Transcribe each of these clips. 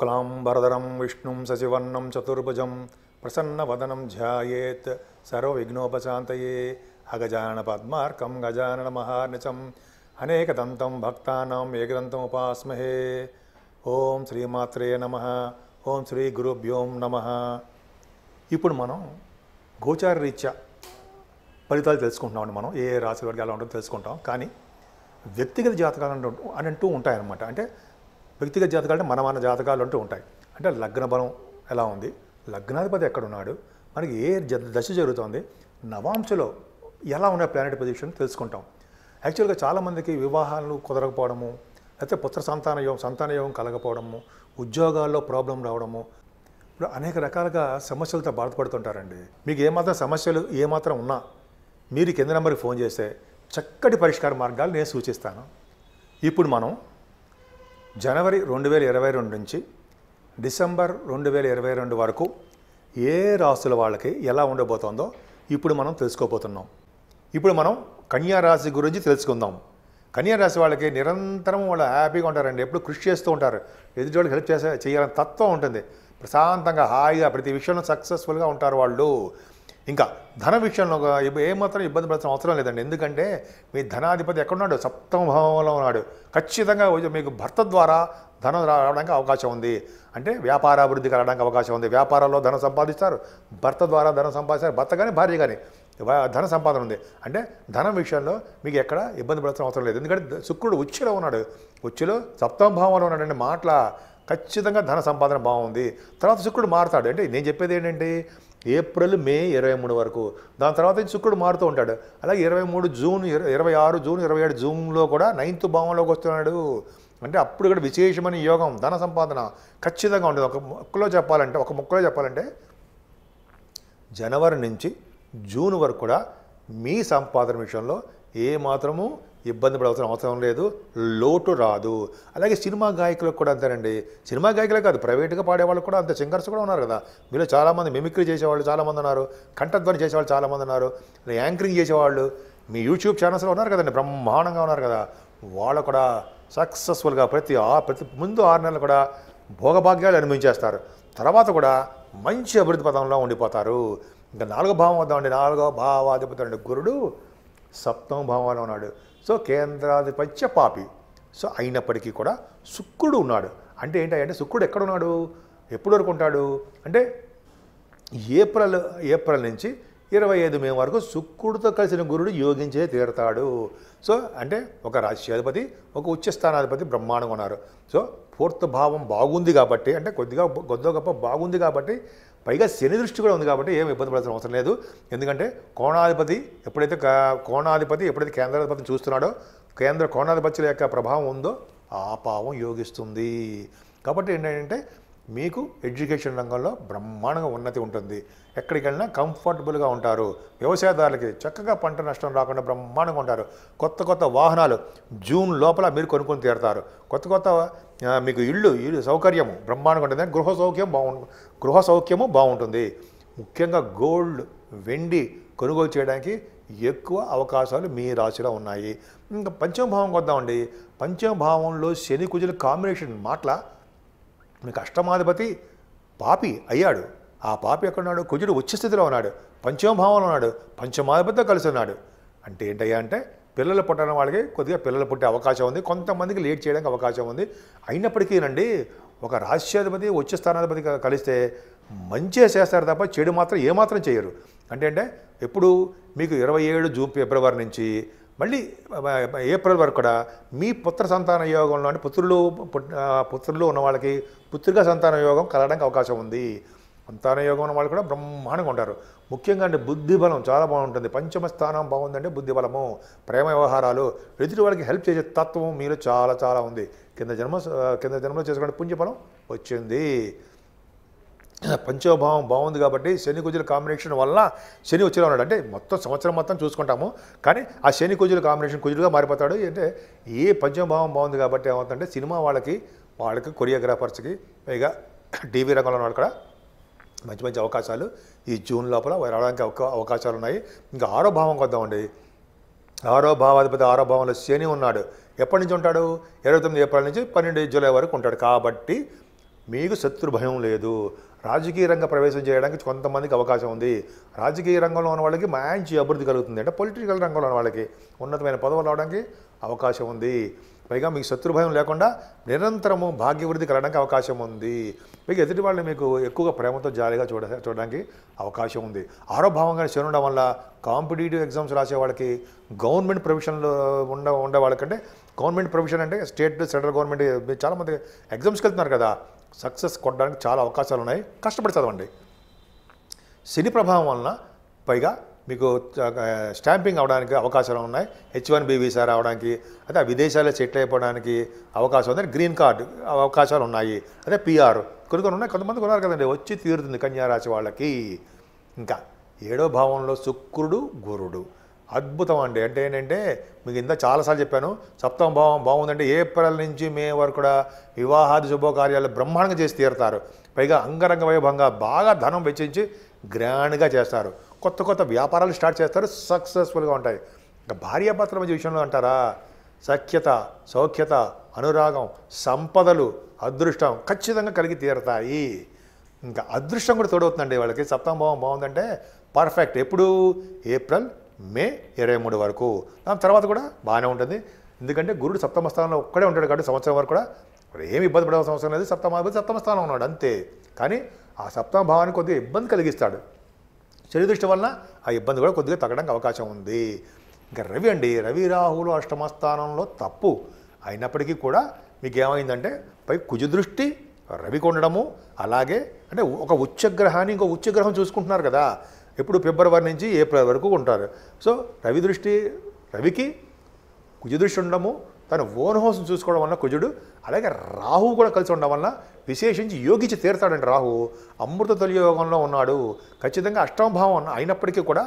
శుక్లాంబరదరం విష్ణుం సచివర్ణం చతుర్భుజం ప్రసన్నవదనం ధ్యాయేత్ సర్వవిఘ్నోపశాంతయే అగజాన పద్మార్కం గజానన మహానిచం అనేకదంతం భక్తానాం ఏకదంతం ఉపాస్మహే ఓం శ్రీమాత్రే నమ ఓం శ్రీ గురుభ్యోం నమ ఇప్పుడు మనం గోచార రీత్యా ఫలితాలు తెలుసుకుంటున్నామండి మనం ఏ రాశి వాడికి ఎలా ఉంటుందో తెలుసుకుంటాం కానీ వ్యక్తిగత జాతకాలు అంటూ ఉంటాయన్నమాట అంటే వ్యక్తిగత జాతకాలు అంటే మనమాన జాతకాలు అంటూ ఉంటాయి అంటే లగ్న బలం ఎలా ఉంది లగ్నాధిపతి ఎక్కడున్నాడు మనకి ఏ దశ జరుగుతోంది నవాంశలో ఎలా ఉన్న ప్లానెట్ పొజిషన్ తెలుసుకుంటాం యాక్చువల్గా చాలామందికి వివాహాలు కుదరకపోవడము లేకపోతే పుత్ర సంతాన యోగం సంతాన యోగం కలగపోవడము ఉద్యోగాల్లో ప్రాబ్లం రావడము ఇప్పుడు అనేక రకాలుగా సమస్యలతో బాధపడుతుంటారండి మీకు ఏమాత్రం సమస్యలు ఏమాత్రం ఉన్నా మీరు కింద నెంబర్కి ఫోన్ చేస్తే చక్కటి పరిష్కార మార్గాలు నేను సూచిస్తాను ఇప్పుడు మనం జనవరి రెండు వేల ఇరవై రెండు నుంచి డిసెంబర్ రెండు వేల ఇరవై రెండు వరకు ఏ రాశుల వాళ్ళకి ఎలా ఉండబోతోందో ఇప్పుడు మనం తెలుసుకోబోతున్నాం ఇప్పుడు మనం కన్యా రాశి గురించి తెలుసుకుందాం కన్యా రాశి వాళ్ళకి నిరంతరం వాళ్ళు హ్యాపీగా ఉంటారండి ఎప్పుడు కృషి చేస్తూ ఉంటారు ఎదుటి వాళ్ళకి హెల్ప్ చేసే చేయాలని తత్వం ఉంటుంది ప్రశాంతంగా హాయిగా ప్రతి విషయంలో సక్సెస్ఫుల్గా ఉంటారు వాళ్ళు ఇంకా ధన విషయంలో ఏమాత్రం ఇబ్బంది పడాల్సిన అవసరం లేదండి ఎందుకంటే మీ ధనాధిపతి ఎక్కడున్నాడు సప్తమ భావంలో ఉన్నాడు ఖచ్చితంగా మీకు భర్త ద్వారా ధనం రావడానికి అవకాశం ఉంది అంటే వ్యాపార అభివృద్ధి కలగడానికి అవకాశం ఉంది వ్యాపారాల్లో ధనం సంపాదిస్తారు భర్త ద్వారా ధనం సంపాదిస్తారు భర్త కానీ భార్య కానీ ధన సంపాదన ఉంది అంటే ధనం విషయంలో మీకు ఎక్కడ ఇబ్బంది పడాల్సిన అవసరం లేదు ఎందుకంటే శుక్రుడు ఉచ్చులో ఉన్నాడు ఉచ్చులో సప్తమ భావంలో ఉన్నాడండి మాటల ఖచ్చితంగా ధన సంపాదన బాగుంది తర్వాత శుక్రుడు మారుతాడు అంటే నేను చెప్పేది ఏంటంటే ఏప్రిల్ మే ఇరవై మూడు వరకు దాని తర్వాత శుక్రుడు మారుతూ ఉంటాడు అలాగే ఇరవై మూడు జూన్ ఇరవై ఆరు జూన్ ఇరవై ఏడు జూన్లో కూడా నైన్త్ భావంలోకి వస్తున్నాడు అంటే అప్పుడు కూడా విశేషమైన యోగం ధన సంపాదన ఖచ్చితంగా ఉంటుంది ఒక మొక్కలో చెప్పాలంటే ఒక మొక్కలో చెప్పాలంటే జనవరి నుంచి జూన్ వరకు కూడా మీ సంపాదన విషయంలో ఏ మాత్రము ఇబ్బంది పడవలసిన అవసరం లేదు లోటు రాదు అలాగే సినిమా గాయకులకు కూడా అంతేనండి సినిమా గాయకులే కాదు ప్రైవేట్గా పాడేవాళ్ళు కూడా అంత సింగర్స్ కూడా ఉన్నారు కదా మీలో చాలామంది మిమిక్రీ చేసేవాళ్ళు చాలామంది ఉన్నారు కంఠధ్వని చేసేవాళ్ళు చాలామంది ఉన్నారు యాంకరింగ్ చేసేవాళ్ళు మీ యూట్యూబ్ ఛానల్స్లో ఉన్నారు కదండి బ్రహ్మాండంగా ఉన్నారు కదా వాళ్ళు కూడా సక్సెస్ఫుల్గా ప్రతి ఆ ప్రతి ముందు ఆరు నెలలు కూడా భోగభాగ్యాలు అనుభవించేస్తారు తర్వాత కూడా మంచి అభివృద్ధి పదంలో ఉండిపోతారు ఇంకా నాలుగో భావం వద్దామండి నాలుగో భావాధిపతి గురుడు సప్తమ భావంలో ఉన్నాడు సో కేంద్రాధిపత్య పాపి సో అయినప్పటికీ కూడా శుక్రుడు ఉన్నాడు అంటే ఏంటంటే శుక్రుడు ఉన్నాడు ఎప్పుడు వరకు ఉంటాడు అంటే ఏప్రిల్ ఏప్రిల్ నుంచి ఇరవై ఐదు మే వరకు శుక్రుడితో కలిసిన గురుడు యోగించే తీరుతాడు సో అంటే ఒక రాజ్యాధిపతి ఒక ఉచ్చస్థానాధిపతి బ్రహ్మాండంగా ఉన్నారు సో ఫోర్త్ భావం బాగుంది కాబట్టి అంటే కొద్దిగా కొద్దిగా గొప్ప బాగుంది కాబట్టి పైగా శని దృష్టి కూడా ఉంది కాబట్టి ఏం ఇబ్బంది పడాల్సిన అవసరం లేదు ఎందుకంటే కోణాధిపతి ఎప్పుడైతే కోణాధిపతి ఎప్పుడైతే కేంద్రాధిపతిని చూస్తున్నాడో కేంద్ర కోణాధిపత్యుల యొక్క ప్రభావం ఉందో ఆ పావం యోగిస్తుంది కాబట్టి ఏంటంటే మీకు ఎడ్యుకేషన్ రంగంలో బ్రహ్మాండంగా ఉన్నతి ఉంటుంది ఎక్కడికి వెళ్ళినా కంఫర్టబుల్గా ఉంటారు వ్యవసాయదారులకి చక్కగా పంట నష్టం రాకుండా బ్రహ్మాండంగా ఉంటారు కొత్త కొత్త వాహనాలు జూన్ లోపల మీరు కొనుక్కొని తీరుతారు కొత్త కొత్త మీకు ఇల్లు ఇల్లు సౌకర్యము బ్రహ్మాండంగా ఉంటుంది గృహ సౌఖ్యం బాగుంటుంది గృహ సౌఖ్యము బాగుంటుంది ముఖ్యంగా గోల్డ్ వెండి కొనుగోలు చేయడానికి ఎక్కువ అవకాశాలు మీ రాశిలో ఉన్నాయి ఇంకా పంచమభావంకి వద్దామండి పంచమభావంలో శని కుజుల కాంబినేషన్ మాటల మీకు అష్టమాధిపతి పాపి అయ్యాడు ఆ పాపి ఎక్కడున్నాడు కుజుడు ఉచ్చ స్థితిలో ఉన్నాడు పంచమభావంలో ఉన్నాడు పంచమాధిపతితో కలిసి ఉన్నాడు అంటే ఏంటయ్యా అంటే పిల్లలు పుట్టడం వాళ్ళకి కొద్దిగా పిల్లలు పుట్టే అవకాశం ఉంది కొంతమందికి లేట్ చేయడానికి అవకాశం ఉంది అయినప్పటికీనండి ఒక రాష్ట్రాధిపతి ఉచ్చ స్థానాధిపతి కలిస్తే మంచిగా చేస్తారు తప్ప చెడు మాత్రం ఏమాత్రం చేయరు అంటే అంటే ఎప్పుడు మీకు ఇరవై ఏడు జూన్ ఫిబ్రవరి నుంచి మళ్ళీ ఏప్రిల్ వరకు కూడా మీ పుత్ర సంతాన యోగంలో అంటే పుత్రులు పుత్రులు ఉన్న వాళ్ళకి పుత్రికా సంతాన యోగం కలగడానికి అవకాశం ఉంది సంతాన యోగం ఉన్న వాళ్ళు కూడా బ్రహ్మాండంగా ఉంటారు ముఖ్యంగా అంటే బుద్ధి బలం చాలా బాగుంటుంది పంచమ స్థానం బాగుందంటే బుద్ధి బలము ప్రేమ వ్యవహారాలు ఎదుటి వాళ్ళకి హెల్ప్ చేసే తత్వం మీలో చాలా చాలా ఉంది కింద జన్మ కింద జన్మలో చేసుకుంటే పుణ్యఫలం వచ్చింది పంచోభావం బాగుంది కాబట్టి శని కుజుల కాంబినేషన్ వల్ల శని వచ్చేలా ఉన్నాడు అంటే మొత్తం సంవత్సరం మొత్తం చూసుకుంటాము కానీ ఆ శని కుజుల కాంబినేషన్ కుజులుగా మారిపోతాడు అంటే ఏ పంచమభావం బాగుంది కాబట్టి ఏమవుతుందంటే సినిమా వాళ్ళకి వాళ్ళకి కొరియోగ్రాఫర్స్కి పైగా టీవీ రంగంలో ఉన్న కూడా మంచి మంచి అవకాశాలు ఈ జూన్ లోపల రావడానికి అవకాశాలు ఉన్నాయి ఇంకా ఆరో భావంకి వద్దామండి ఆరో భావాధిపతి ఆరో భావంలో శని ఉన్నాడు ఎప్పటి నుంచి ఉంటాడు ఇరవై తొమ్మిది ఏప్రిల్ నుంచి పన్నెండు జూలై వరకు ఉంటాడు కాబట్టి మీకు శత్రు భయం లేదు రాజకీయ రంగ ప్రవేశం చేయడానికి కొంతమందికి అవకాశం ఉంది రాజకీయ రంగంలో ఉన్న వాళ్ళకి మంచి అభివృద్ధి కలుగుతుంది అంటే పొలిటికల్ రంగంలో ఉన్న వాళ్ళకి ఉన్నతమైన పదవులు రావడానికి అవకాశం ఉంది పైగా మీకు శత్రుభయం లేకుండా నిరంతరము భాగ్యవృద్ధి కలగడానికి అవకాశం ఉంది మీకు ఎదుటి వాళ్ళని మీకు ఎక్కువగా ప్రేమతో జాలీగా చూడ చూడడానికి అవకాశం ఉంది ఆరోభావంగా ఉండడం వల్ల కాంపిటేటివ్ ఎగ్జామ్స్ రాసే వాళ్ళకి గవర్నమెంట్ ప్రొవిషన్లో ఉండ ఉండే వాళ్ళకంటే గవర్నమెంట్ ప్రొవిషన్ అంటే స్టేట్ సెంట్రల్ గవర్నమెంట్ చాలామంది ఎగ్జామ్స్కి వెళ్తున్నారు కదా సక్సెస్ కొట్టడానికి చాలా అవకాశాలు ఉన్నాయి కష్టపడి చదవండి శని ప్రభావం వలన పైగా మీకు స్టాంపింగ్ అవడానికి అవకాశాలు ఉన్నాయి హెచ్ వన్ బి వీసా రావడానికి అదే విదేశాల్లో సెటిల్ అయిపోవడానికి అవకాశం ఉంది గ్రీన్ కార్డు అవకాశాలు ఉన్నాయి అదే పిఆర్ కొన్ని కొన్ని ఉన్నాయి కొంతమంది ఉన్నారు కదండి వచ్చి తీరుతుంది కన్యారాశి వాళ్ళకి ఇంకా ఏడో భావంలో శుక్రుడు గురుడు అద్భుతం అండి అంటే ఏంటంటే మీకు ఇంత చాలాసార్లు చెప్పాను సప్తమ భావం బాగుందంటే ఏప్రిల్ నుంచి మే వరకు కూడా వివాహాది శుభకార్యాలు బ్రహ్మాండంగా చేసి తీరుతారు పైగా అంగరంగ వైభవంగా బాగా ధనం వెచ్చించి గ్రాండ్గా చేస్తారు కొత్త కొత్త వ్యాపారాలు స్టార్ట్ చేస్తారు సక్సెస్ఫుల్గా ఉంటాయి ఇంకా భార్యాభర్తల మధ్య విషయంలో అంటారా సఖ్యత సౌఖ్యత అనురాగం సంపదలు అదృష్టం ఖచ్చితంగా కలిగి తీరతాయి ఇంకా అదృష్టం కూడా తోడవుతుందండి వాళ్ళకి సప్తమ భావం బాగుందంటే పర్ఫెక్ట్ ఎప్పుడు ఏప్రిల్ మే ఇరవై మూడు వరకు దాని తర్వాత కూడా బాగానే ఉంటుంది ఎందుకంటే గురుడు సప్తమ స్థానంలో ఒక్కడే ఉంటాడు కాబట్టి సంవత్సరం వరకు కూడా ఏమి ఇబ్బంది పడవలసిన అవసరం లేదు సప్తమాధిపతి సప్తమ స్థానంలో ఉన్నాడు అంతే కానీ ఆ సప్తమ భావానికి కొద్దిగా ఇబ్బంది కలిగిస్తాడు శని దృష్టి వలన ఆ ఇబ్బంది కూడా కొద్దిగా తగ్గడానికి అవకాశం ఉంది ఇంకా రవి అండి రవి రాహులు అష్టమ స్థానంలో తప్పు అయినప్పటికీ కూడా మీకు ఏమైందంటే పై కుజదృష్టి రవి కొండడము అలాగే అంటే ఒక ఉచ్చగ్రహాన్ని ఇంకో ఉచ్చగ్రహం చూసుకుంటున్నారు కదా ఎప్పుడు ఫిబ్రవరి నుంచి ఏప్రిల్ వరకు ఉంటారు సో రవి దృష్టి రవికి కుజదృష్టి ఉండడము తను ఓన్ హౌస్ని చూసుకోవడం వల్ల కుజుడు అలాగే రాహు కూడా కలిసి ఉండడం వల్ల విశేషించి యోగించి తీరుతాడండి రాహు అమృత తొలి యోగంలో ఉన్నాడు ఖచ్చితంగా భావం అయినప్పటికీ కూడా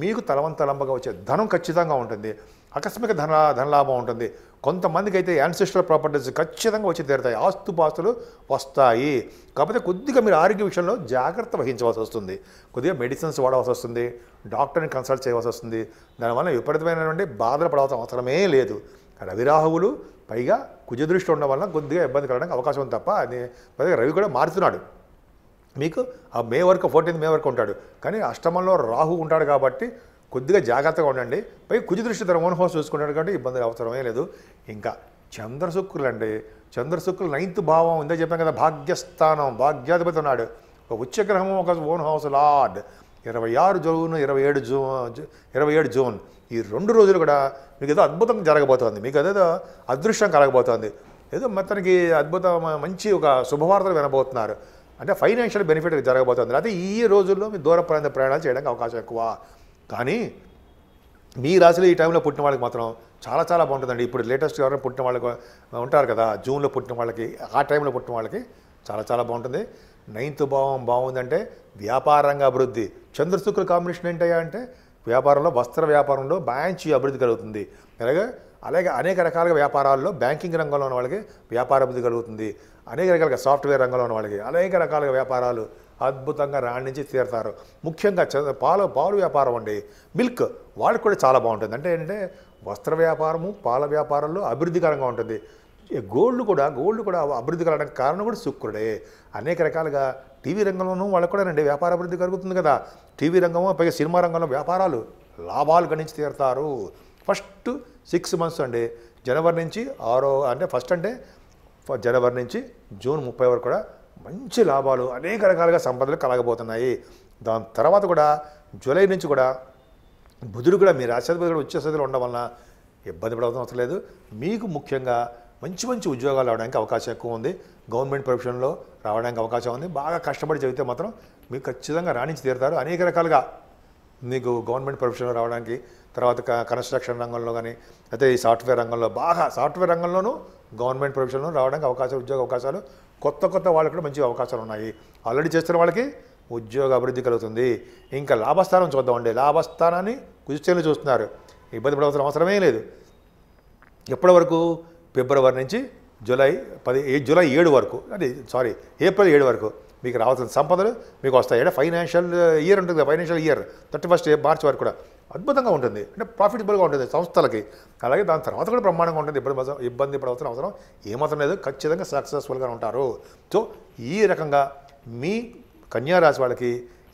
మీకు తలవం వచ్చే ధనం ఖచ్చితంగా ఉంటుంది ఆకస్మిక ధన ధనలాభం ఉంటుంది కొంతమందికి అయితే యాన్సిస్ట్రల్ ప్రాపర్టీస్ ఖచ్చితంగా వచ్చి తీరుతాయి ఆస్తుపాస్తులు వస్తాయి కాకపోతే కొద్దిగా మీరు ఆరోగ్య విషయంలో జాగ్రత్త వహించవలసి వస్తుంది కొద్దిగా మెడిసిన్స్ వాడవలసి వస్తుంది డాక్టర్ని కన్సల్ట్ చేయవలసి వస్తుంది దానివల్ల విపరీతమైనటువంటి బాధలు పడవలసిన అవసరమే లేదు రవిరాహువులు పైగా కుజదృష్టి ఉండడం వల్ల కొద్దిగా ఇబ్బంది కలగడానికి అవకాశం ఉంది తప్ప అది రవి కూడా మారుతున్నాడు మీకు ఆ మే వరకు ఫోర్టీన్త్ మే వరకు ఉంటాడు కానీ అష్టమంలో రాహు ఉంటాడు కాబట్టి కొద్దిగా జాగ్రత్తగా ఉండండి పై కుజదృష్టి తన ఓన్ హౌస్ చూసుకున్నాడు కాబట్టి ఇబ్బంది అవసరమే లేదు ఇంకా చంద్రశుక్రులు అండి చంద్రశుక్రులు నైన్త్ భావం ఉందే చెప్పాను కదా భాగ్యస్థానం భాగ్యాధిపతి ఉన్నాడు ఒక ఉచ్చగ్రహము ఒక ఓన్ హౌస్ లార్డ్ ఇరవై ఆరు జూన్ ఇరవై ఏడు జూ ఇరవై ఏడు జూన్ ఈ రెండు రోజులు కూడా మీకు ఏదో అద్భుతంగా జరగబోతోంది మీకు అదేదో అదృష్టం కలగబోతోంది ఏదో మొత్తానికి అద్భుత మంచి ఒక శుభవార్తలు వినబోతున్నారు అంటే ఫైనాన్షియల్ బెనిఫిట్ జరగబోతోంది అయితే ఈ రోజుల్లో మీ దూర ప్రాంత ప్రయాణాలు చేయడానికి అవకాశం ఎక్కువ కానీ మీ రాశిలో ఈ టైంలో పుట్టిన వాళ్ళకి మాత్రం చాలా చాలా బాగుంటుందండి ఇప్పుడు లేటెస్ట్ ఎవరైనా పుట్టిన వాళ్ళకి ఉంటారు కదా జూన్లో పుట్టిన వాళ్ళకి ఆ టైంలో పుట్టిన వాళ్ళకి చాలా చాలా బాగుంటుంది నైన్త్ భావం బాగుందంటే వ్యాపారంగా అభివృద్ధి చంద్రశుక్ర కాంబినేషన్ ఏంటయ్యా అంటే వ్యాపారంలో వస్త్ర వ్యాపారంలో మంచి అభివృద్ధి కలుగుతుంది అలాగే అలాగే అనేక రకాలుగా వ్యాపారాల్లో బ్యాంకింగ్ రంగంలో ఉన్న వాళ్ళకి వ్యాపార అభివృద్ధి కలుగుతుంది అనేక రకాలుగా సాఫ్ట్వేర్ రంగంలో ఉన్న వాళ్ళకి అనేక రకాలుగా వ్యాపారాలు అద్భుతంగా రాణించి తీరుతారు ముఖ్యంగా పాలు పాలు వ్యాపారం అండి మిల్క్ వాళ్ళకి కూడా చాలా బాగుంటుంది అంటే ఏంటంటే వస్త్ర వ్యాపారము పాల వ్యాపారంలో అభివృద్ధికరంగా ఉంటుంది గోల్డ్ కూడా గోల్డ్ కూడా అభివృద్ధి కలగడానికి కారణం కూడా శుక్రుడే అనేక రకాలుగా టీవీ రంగంలోనూ వాళ్ళకు కూడానండి వ్యాపార అభివృద్ధి కలుగుతుంది కదా టీవీ రంగము పైగా సినిమా రంగంలో వ్యాపారాలు లాభాలు గణించి తీరుతారు ఫస్ట్ సిక్స్ మంత్స్ అండి జనవరి నుంచి ఆరో అంటే ఫస్ట్ అంటే జనవరి నుంచి జూన్ ముప్పై వరకు కూడా మంచి లాభాలు అనేక రకాలుగా సంపదలు కలగబోతున్నాయి దాని తర్వాత కూడా జూలై నుంచి కూడా బుధుడు కూడా మీ రాశాధిపతి కూడా వచ్చే స్థితిలో ఉండడం వలన ఇబ్బంది పడవలసిన అవసరం లేదు మీకు ముఖ్యంగా మంచి మంచి ఉద్యోగాలు రావడానికి అవకాశం ఎక్కువ ఉంది గవర్నమెంట్ ప్రొఫెషన్లో రావడానికి అవకాశం ఉంది బాగా కష్టపడి చదివితే మాత్రం మీకు ఖచ్చితంగా రాణించి తీరుతారు అనేక రకాలుగా మీకు గవర్నమెంట్ ప్రొఫెషన్లో రావడానికి తర్వాత కన్స్ట్రక్షన్ రంగంలో కానీ అయితే ఈ సాఫ్ట్వేర్ రంగంలో బాగా సాఫ్ట్వేర్ రంగంలోనూ గవర్నమెంట్ ప్రొఫెషన్లో రావడానికి అవకాశాలు ఉద్యోగ అవకాశాలు కొత్త కొత్త వాళ్ళకి కూడా మంచి అవకాశాలు ఉన్నాయి ఆల్రెడీ చేస్తున్న వాళ్ళకి ఉద్యోగ అభివృద్ధి కలుగుతుంది ఇంకా లాభస్థానం చూద్దామండి లాభస్థానాన్ని కుజిచేలు చూస్తున్నారు ఇబ్బంది పడవలసిన అవసరమే లేదు ఎప్పటివరకు ఫిబ్రవరి నుంచి జూలై పది జూలై ఏడు వరకు అంటే సారీ ఏప్రిల్ ఏడు వరకు మీకు రావాల్సిన సంపదలు మీకు వస్తాయి అంటే ఫైనాన్షియల్ ఇయర్ ఉంటుంది కదా financial year thirty first March వరకు కూడా అద్భుతంగా ఉంటుంది అంటే ప్రాఫిటబుల్గా ఉంటుంది సంస్థలకి అలాగే దాని తర్వాత కూడా బ్రహ్మాండంగా ఉంటుంది ఇబ్బంది ఇబ్బంది పడవలసిన అవసరం ఏమాత్రం లేదు ఖచ్చితంగా సక్సెస్ఫుల్గా ఉంటారు సో ఈ రకంగా మీ కన్యారాశి వాళ్ళకి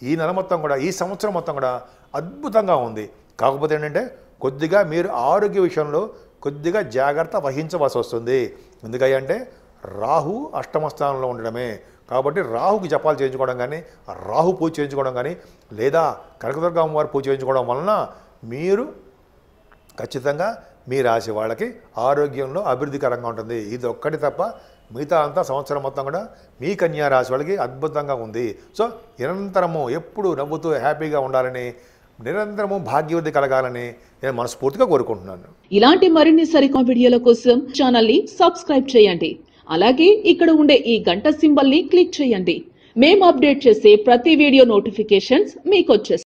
ఈ నెల మొత్తం కూడా ఈ సంవత్సరం మొత్తం కూడా అద్భుతంగా ఉంది కాకపోతే ఏంటంటే కొద్దిగా మీరు ఆరోగ్య విషయంలో కొద్దిగా జాగ్రత్త వహించవలసి వస్తుంది ఎందుకంటే రాహు అష్టమ స్థానంలో ఉండడమే కాబట్టి రాహుకి జపాలు చేయించుకోవడం కానీ రాహు పూజ చేయించుకోవడం కానీ లేదా కనకదుర్గ అమ్మవారి పూజ చేయించుకోవడం వలన మీరు ఖచ్చితంగా మీ రాశి వాళ్ళకి ఆరోగ్యంలో అభివృద్ధికరంగా ఉంటుంది ఇది ఒక్కటి తప్ప మిగతా అంతా సంవత్సరం మొత్తం కూడా మీ కన్యా రాశి వాళ్ళకి అద్భుతంగా ఉంది సో నిరంతరము ఎప్పుడు నవ్వుతూ హ్యాపీగా ఉండాలని నిరంతరము భాగ్యవృద్ధి కలగాలని నేను మనస్ఫూర్తిగా కోరుకుంటున్నాను ఇలాంటి మరిన్ని సరికొత్త వీడియోల కోసం ఛానల్ ని సబ్స్క్రైబ్ చేయండి అలాగే ఇక్కడ ఉండే ఈ గంట సింబల్ ని క్లిక్ చేయండి మేము అప్డేట్ చేసే ప్రతి వీడియో నోటిఫికేషన్స్ మీకు